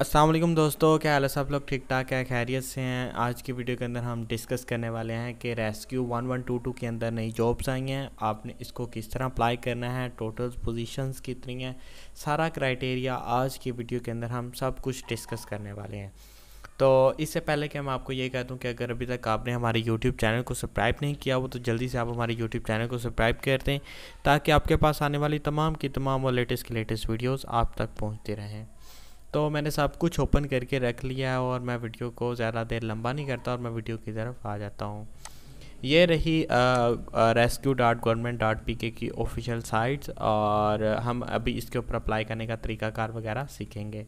असलम दोस्तों क्या हाल है सब लोग ठीक ठाक है खैरियत से हैं आज की वीडियो के अंदर हम डिस्कस करने वाले हैं कि रेस्क्यू 1122 के अंदर नई जॉब्स आई हैं आपने इसको किस तरह अप्लाई करना है टोटल पोजीशंस कितनी हैं सारा क्राइटेरिया आज की वीडियो के अंदर हम सब कुछ डिस्कस करने वाले हैं तो इससे पहले कि मैं आपको ये कह दूँ कि अगर अभी तक आपने हमारे YouTube चैनल को सब्सक्राइब नहीं किया हो तो जल्दी से आप हमारे YouTube चैनल को सब्सक्राइब कर दें ताकि आपके पास आने वाली तमाम की तमाम और लेटेस्ट की लेटेस्ट वीडियोज़ आप तक पहुँचते रहें तो मैंने सब कुछ ओपन करके रख लिया है और मैं वीडियो को ज़्यादा देर लंबा नहीं करता और मैं वीडियो की तरफ आ जाता हूँ ये रही rescue dot government dot P K की ऑफिशियल साइट्स और हम अभी इसके ऊपर अप्लाई करने का तरीकाकार वगैरह सीखेंगे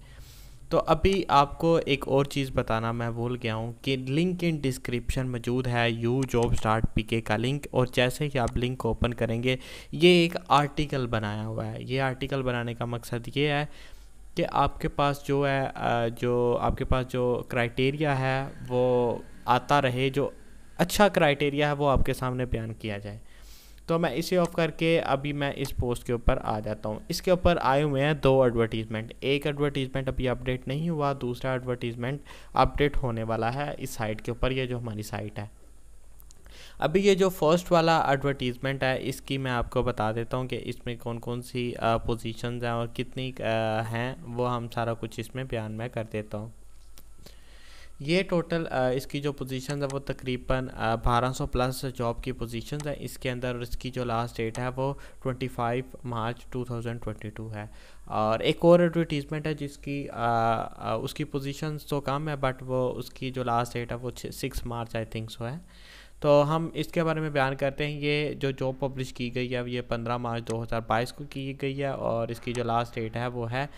तो अभी आपको एक और चीज़ बताना मैं भूल गया हूँ कि लिंक इन डिस्क्रिप्शन मौजूद है यू जॉब स्टार्ट के का लिंक और जैसे कि आप लिंक ओपन करेंगे ये एक आर्टिकल बनाया हुआ है ये आर्टिकल बनाने का मकसद ये है कि आपके पास जो है जो आपके पास जो क्राइटेरिया है वो आता रहे जो अच्छा क्राइटेरिया है वो आपके सामने बयान किया जाए तो मैं इसे ऑफ करके अभी मैं इस पोस्ट के ऊपर आ जाता हूँ इसके ऊपर आए हुए हैं दो एडवर्टीज़मेंट एक एडवर्टीज़मेंट अभी अपडेट नहीं हुआ दूसरा एडवर्टीज़मेंट अपडेट होने वाला है इस साइट के ऊपर ये जो हमारी साइट है अभी ये जो फर्स्ट वाला एडवर्टीज़मेंट है इसकी मैं आपको बता देता हूँ कि इसमें कौन कौन सी पोजिशन हैं और कितनी हैं वो हम सारा कुछ इसमें बयान में कर देता हूँ ये टोटल इसकी जो पोजीशन है वो तकरीबन 1200 प्लस जॉब की पोजीशन है इसके अंदर इसकी जो लास्ट डेट है वो 25 मार्च 2022 है और एक और एडवर्टीज़मेंट है जिसकी आ, उसकी पोजीशन तो कम है बट वो उसकी जो लास्ट डेट है वो six March I think so है तो हम इसके बारे में बयान करते हैं ये जो जॉब पब्लिश की गई है ये 15 मार्च 2022 को की गई है और इसकी जो लास्ट डेट है वो है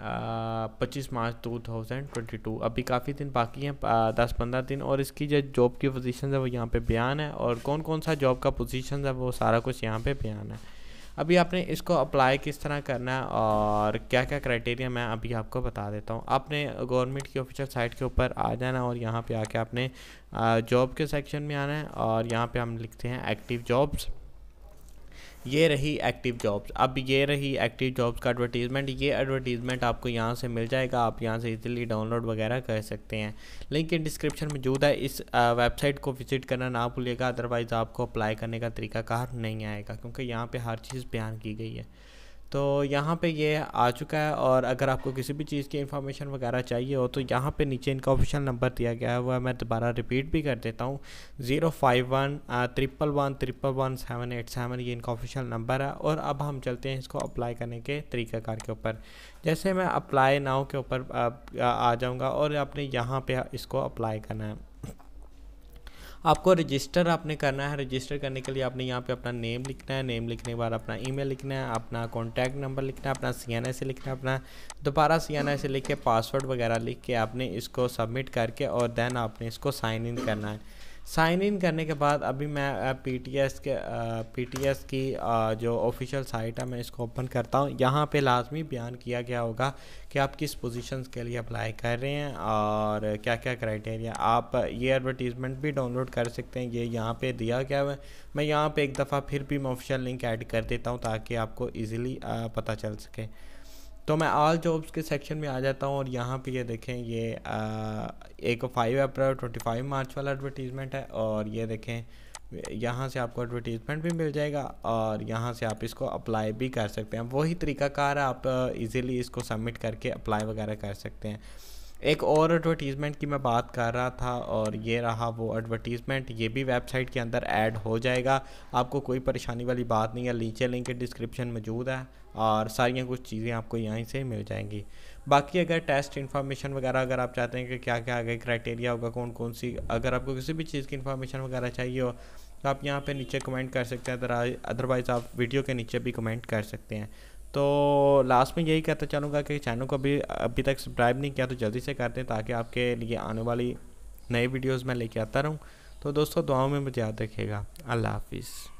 पच्चीस March two thousand twenty two अभी काफ़ी दिन बाकी हैं दस पंद्रह दिन और इसकी जो जॉब की पोजीशन है वो यहाँ पे बयान है और कौन कौन सा जॉब का पोजीशन है वो सारा कुछ यहाँ पे बयान है अभी आपने इसको अप्लाई किस तरह करना है और क्या क्या क्राइटेरिया मैं अभी आपको बता देता हूँ आपने गवर्नमेंट की ऑफिशियल साइट के ऊपर आ जाना और यहाँ पे आके आपने जॉब के सेक्शन में आना है और यहाँ पे हम लिखते हैं एक्टिव जॉब्स ये रही एक्टिव जॉब्स अब ये रही एक्टिव जॉब्स का एडवर्टीज़मेंट ये एडवर्टीज़मेंट आपको यहाँ से मिल जाएगा आप यहाँ से इजीली डाउनलोड वगैरह कर सकते हैं लिंक इन डिस्क्रिप्शन मौजूद है इस वेबसाइट को विजिट करना ना भूलिएगा अदरवाइज़ आपको अप्लाई करने का तरीकाकार नहीं आएगा क्योंकि यहाँ पर हर चीज़ बयान की गई है तो यहाँ पे ये आ चुका है और अगर आपको किसी भी चीज़ की इन्फॉर्मेशन वगैरह चाहिए हो तो यहाँ पे नीचे इनका ऑफिशियल नंबर दिया गया है वह मैं दोबारा रिपीट भी कर देता हूँ zero five one triple one triple one seven eight seven ये इनका ऑफिशियल नंबर है और अब हम चलते हैं इसको अप्लाई करने के तरीक़ाकार के ऊपर जैसे मैं अप्लाई नाव के ऊपर आ, आ, आ जाऊँगा और आपने यहाँ पर इसको अप्लाई करना है आपको रजिस्टर आपने करना है रजिस्टर करने के लिए आपने यहाँ पे अपना नेम लिखना है नेम लिखने के बाद अपना ईमेल लिखना है अपना कॉन्टैक्ट नंबर लिखना है अपना सी एन से लिखना है अपना दोबारा सी एन से लिख के पासवर्ड वगैरह लिख के आपने इसको सबमिट करके और देन आपने इसको साइन इन करना है साइन इन करने के बाद अभी मैं पी टी एस के पी टी एस की जो ऑफिशियल साइट है मैं इसको ओपन करता हूँ यहाँ पे लाजमी बयान किया गया होगा कि आप किस पोजीशंस के लिए अप्लाई कर रहे हैं और क्या क्या क्राइटेरिया आप ये एडवर्टीज़मेंट भी डाउनलोड कर सकते हैं ये यहाँ पे दिया गया है मैं यहाँ पे एक दफ़ा फिर भी मैं ऑफिशियल लिंक ऐड कर देता हूँ ताकि आपको ईजिली पता चल सके तो मैं ऑल जॉब्स के सेक्शन में आ जाता हूँ और यहाँ पे ये देखें ये आ, एक five April twenty five March वाला एडवर्टीज़मेंट है और ये देखें यहाँ से आपको एडवर्टीज़मेंट भी मिल जाएगा और यहाँ से आप इसको अप्लाई भी कर सकते हैं वही तरीकाकार आप इजीली इसको सबमिट करके अप्लाई वगैरह कर सकते हैं एक और एडवर्टीज़मेंट की मैं बात कर रहा था और ये रहा वो एडवर्टीज़मेंट ये भी वेबसाइट के अंदर ऐड हो जाएगा आपको कोई परेशानी वाली बात नहीं है नीचे लिंक डिस्क्रिप्शन मौजूद है और सारी कुछ चीज़ें आपको यहीं से मिल जाएंगी बाकी अगर टेस्ट इन्फॉर्मेशन वगैरह अगर आप चाहते हैं कि क्या क्या आगे क्राइटेरिया होगा कौन कौन सी अगर आपको किसी भी चीज़ की इन्फॉर्मेशन वगैरह चाहिए हो तो आप यहाँ पर नीचे कमेंट कर सकते हैं अदरवाइज़ आप वीडियो के नीचे भी कमेंट कर सकते हैं तो लास्ट में यही कहता चाहूँगा कि चैनल को अभी अभी तक सब्सक्राइब नहीं किया तो जल्दी से कर दें ताकि आपके लिए आने वाली नई वीडियोज़ मैं लेके आता रहूँ तो दोस्तों दुआओं में मुझे याद रखिएगा अल्लाह हाफिज़